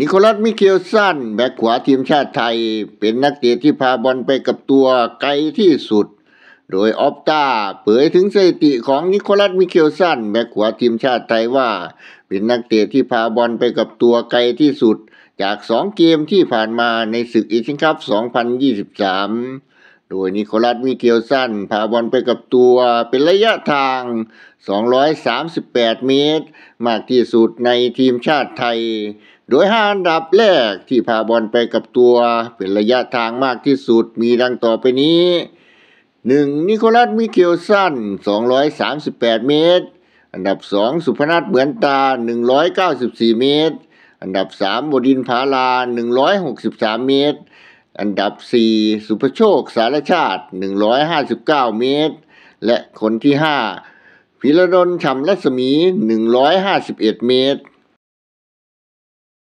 นิโคลัสมิเคลสันแบ็กขวาทีมชาติไทยเป็นนักเตะที่พาบอลไปกับตัวไกลที่สุด โดยออฟตาเผยถึงสถิติของนิโคลัสมิเคลสันแบ็กขวาทีมชาติไทยว่า เป็นนักเตะที่พาบอลไปกับตัวไกลที่สุด จาก 2เกมที่ผ่านมาในศึกเอเชียนคัพ2023ดยนิโคลัสมิเคลสันพาบอลไปกับตัวเป็นระยะทาง 238เมตรมากที่สุดในทีมชาติไทยโดยห้าอันดับแรกที่พาบอลไปกับตัว เป็นระยะทางมากที่สุดมีดังต่อไปนี้ 1. นิโคลัสมิเกลสัน238 เมตร อันดับ2สุพนัทเหมือนตา 194 เมตร อันดับ3บดินภาลา163 เมตร อันดับ 4 สุพโชคสารชาติ 159 เมตร และคนที่5พิรดลฉ่ำรัศมี 151 เมตร